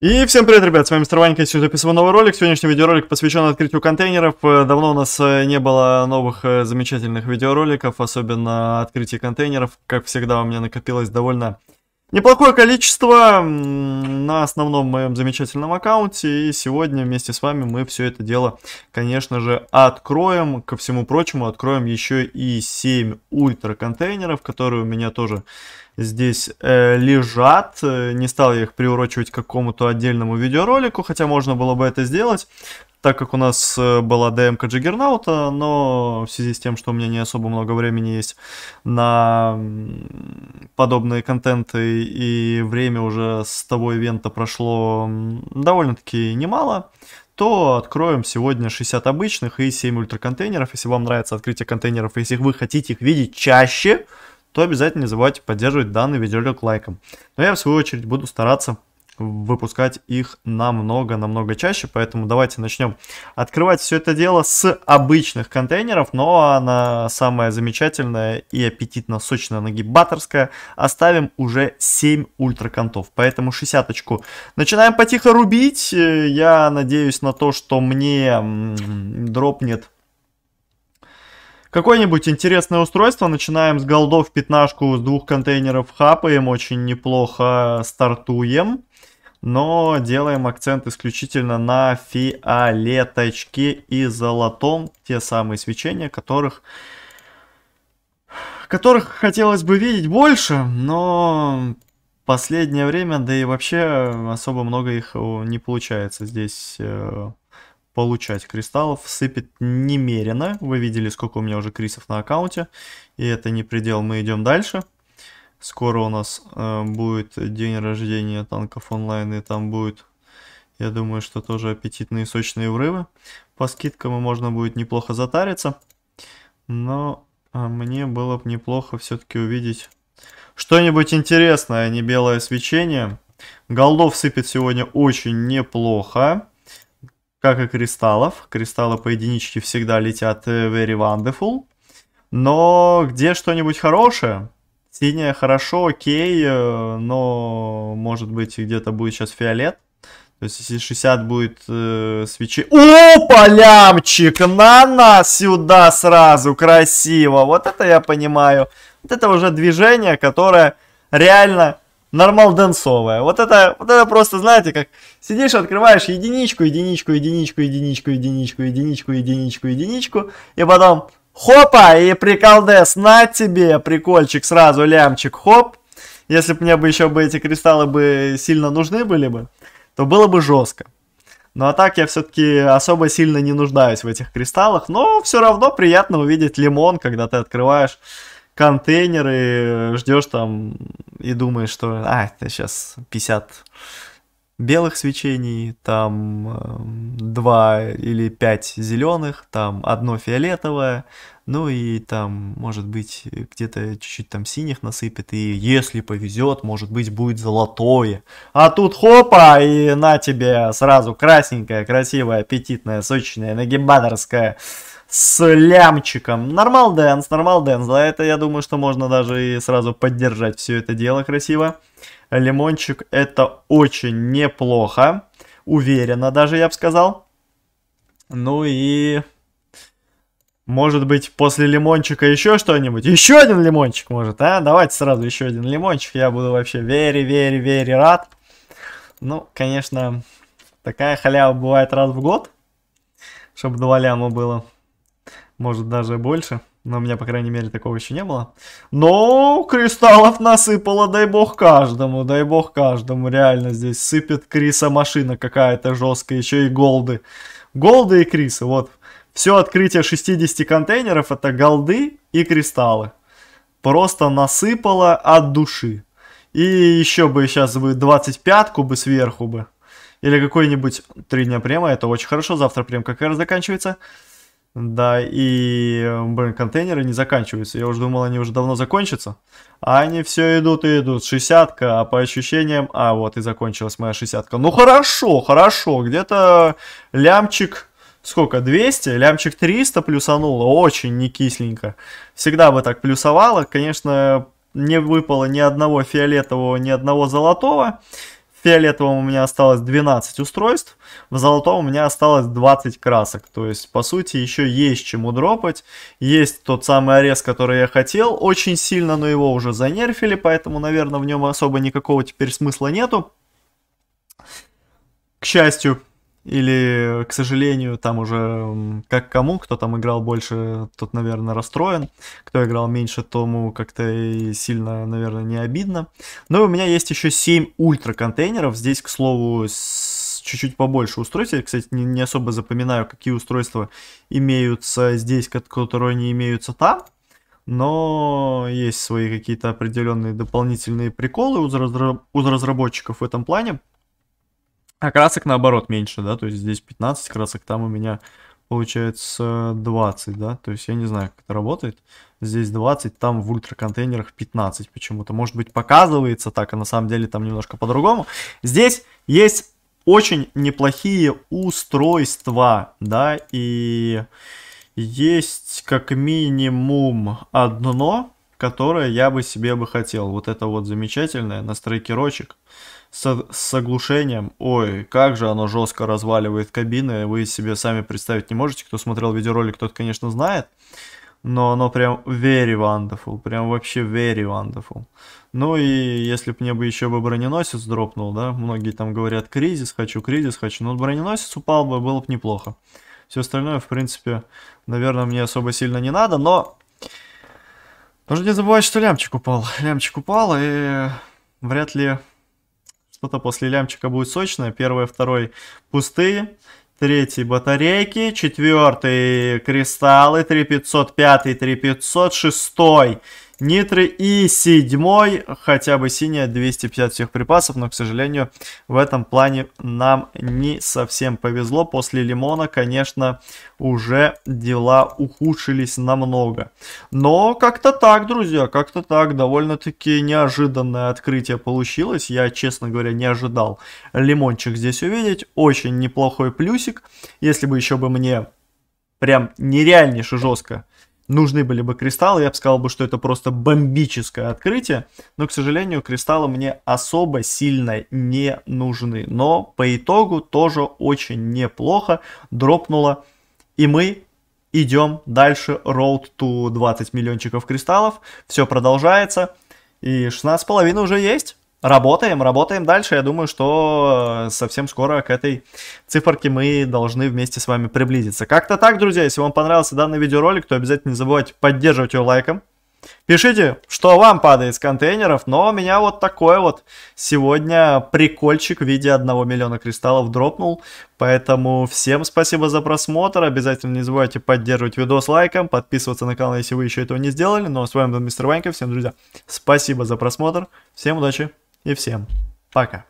И всем привет, ребят, с вами Мистер Ванька, сегодня записываю новый ролик. Сегодняшний видеоролик посвящен открытию контейнеров. Э, давно у нас э, не было новых э, замечательных видеороликов, особенно открытие контейнеров. Как всегда, у меня накопилось довольно неплохое количество на основном моем замечательном аккаунте. И сегодня вместе с вами мы все это дело, конечно же, откроем. Ко всему прочему, откроем еще и 7 ультра контейнеров, которые у меня тоже здесь э, лежат. Э, не стал я их приурочивать к какому-то отдельному видеоролику, хотя можно было бы это сделать, так как у нас э, была ДМК Джиггернаута, но в связи с тем, что у меня не особо много времени есть на подобные контенты, и время уже с того ивента прошло довольно-таки немало, то откроем сегодня 60 обычных и 7 ультраконтейнеров. Если вам нравится открытие контейнеров, если вы хотите их видеть чаще, то обязательно не забывайте поддерживать данный видеоролик лайком. Но я в свою очередь буду стараться выпускать их намного-намного чаще, поэтому давайте начнем открывать все это дело с обычных контейнеров, но она самая замечательная и аппетитно сочная нагибаторская. Оставим уже 7 ультракантов, поэтому 60 -очку. Начинаем потихо рубить, э, я надеюсь на то, что мне дропнет Какое-нибудь интересное устройство. Начинаем с голдов пятнашку с двух контейнеров хапаем. Очень неплохо стартуем. Но делаем акцент исключительно на фиолеточке и золотом. Те самые свечения, которых которых хотелось бы видеть больше, но последнее время, да и вообще особо много их не получается здесь э, получать кристаллов сыпет немерено. Вы видели, сколько у меня уже крисов на аккаунте. И это не предел, мы идем дальше. Скоро у нас э, будет день рождения танков онлайн, и там будет, я думаю, что тоже аппетитные сочные врывы. По скидкам и можно будет неплохо затариться. Но а, мне было бы неплохо все-таки увидеть что-нибудь интересное, а не белое свечение. Голдов сыпет сегодня очень неплохо как и кристаллов. Кристаллы по единичке всегда летят э, very wonderful. Но где что-нибудь хорошее? Синяя хорошо, окей, э, но может быть где-то будет сейчас фиолет. То есть, если 60 будет э, свечи... О, полямчик! На, на, сюда сразу! Красиво! Вот это я понимаю. Вот это уже движение, которое реально нормал денсовая. Вот это, вот это просто, знаете, как сидишь, открываешь единичку, единичку, единичку, единичку, единичку, единичку, единичку, единичку, и потом хопа, и приколдес, на тебе, прикольчик, сразу лямчик, хоп. Если бы мне бы еще бы эти кристаллы бы сильно нужны были бы, то было бы жестко. Ну а так я все-таки особо сильно не нуждаюсь в этих кристаллах, но все равно приятно увидеть лимон, когда ты открываешь контейнеры, ждешь там и думаешь, что а, это сейчас 50 белых свечений, там эм, два или пять зеленых, там одно фиолетовое, ну и там, может быть, где-то чуть-чуть там синих насыпет, и если повезет, может быть, будет золотое. А тут хопа, и на тебе сразу красненькая, красивая, аппетитная, сочная, нагибаторская с лямчиком. Нормал дэнс, нормал дэнс. За это, я думаю, что можно даже и сразу поддержать все это дело красиво. Лимончик это очень неплохо. Уверенно даже, я бы сказал. Ну и... Может быть, после лимончика еще что-нибудь? Еще один лимончик, может, а? Давайте сразу еще один лимончик. Я буду вообще вери вери вери рад. Ну, конечно, такая халява бывает раз в год, чтобы два ляма было может даже больше. Но у меня, по крайней мере, такого еще не было. Но кристаллов насыпало, дай бог каждому, дай бог каждому. Реально здесь сыпет Криса машина какая-то жесткая, еще и голды. Голды и Крисы, вот. Все открытие 60 контейнеров это голды и кристаллы. Просто насыпало от души. И еще бы сейчас бы 25-ку бы сверху бы. Или какой-нибудь 3 дня према, это очень хорошо, завтра прем раз заканчивается. Да, и, блин, контейнеры не заканчиваются. Я уже думал, они уже давно закончатся. А они все идут и идут. шестьдесятка, а по ощущениям... А, вот и закончилась моя шестьдесятка. Ну хорошо, хорошо. Где-то лямчик... Сколько? 200? Лямчик 300 плюсануло. Очень не кисленько. Всегда бы так плюсовало. Конечно, не выпало ни одного фиолетового, ни одного золотого. В фиолетовом у меня осталось 12 устройств, в золотом у меня осталось 20 красок. То есть, по сути, еще есть чему дропать. Есть тот самый арест, который я хотел очень сильно, но его уже занерфили, поэтому, наверное, в нем особо никакого теперь смысла нету. К счастью, или, к сожалению, там уже как кому, кто там играл больше, тот, наверное, расстроен, кто играл меньше, тому как-то и сильно, наверное, не обидно. Но у меня есть еще 7 ультра контейнеров, здесь, к слову, чуть-чуть побольше устройств, я, кстати, не, не особо запоминаю, какие устройства имеются здесь, которые не имеются там, но есть свои какие-то определенные дополнительные приколы у разработчиков в этом плане, а красок наоборот меньше, да, то есть здесь 15 красок, там у меня получается 20, да, то есть я не знаю, как это работает. Здесь 20, там в ультраконтейнерах 15 почему-то. Может быть показывается так, а на самом деле там немножко по-другому. Здесь есть очень неплохие устройства, да, и есть как минимум одно, которое я бы себе бы хотел. Вот это вот замечательное настройкерочек с, с оглушением. Ой, как же оно жестко разваливает кабины, вы себе сами представить не можете. Кто смотрел видеоролик, тот, конечно, знает. Но оно прям very wonderful, прям вообще very wonderful. Ну и если бы мне бы еще бы броненосец дропнул, да, многие там говорят, кризис хочу, кризис хочу, но ну броненосец упал бы, было бы неплохо. Все остальное, в принципе, наверное, мне особо сильно не надо, но тоже не забывай, что лямчик упал. Лямчик упал, и вряд ли что-то после лямчика будет сочное. Первое, второй пустые. Третий батарейки, четвертый кристаллы, 3505, 3500, шестой нитры. И седьмой, хотя бы синяя, 250 всех припасов, но, к сожалению, в этом плане нам не совсем повезло. После лимона, конечно, уже дела ухудшились намного. Но как-то так, друзья, как-то так, довольно-таки неожиданное открытие получилось. Я, честно говоря, не ожидал лимончик здесь увидеть. Очень неплохой плюсик. Если бы еще бы мне прям нереальнейше жестко нужны были бы кристаллы, я бы сказал бы, что это просто бомбическое открытие, но, к сожалению, кристаллы мне особо сильно не нужны, но по итогу тоже очень неплохо дропнуло, и мы идем дальше, road to 20 миллиончиков кристаллов, все продолжается, и 16,5 уже есть. Работаем, работаем дальше. Я думаю, что э, совсем скоро к этой циферке мы должны вместе с вами приблизиться. Как-то так, друзья. Если вам понравился данный видеоролик, то обязательно не забывайте поддерживать его лайком. Пишите, что вам падает с контейнеров, но у меня вот такой вот сегодня прикольчик в виде 1 миллиона кристаллов дропнул. Поэтому всем спасибо за просмотр, обязательно не забывайте поддерживать видос лайком, подписываться на канал, если вы еще этого не сделали. Ну а с вами был Мистер Ванька, всем, друзья, спасибо за просмотр, всем удачи! И всем пока.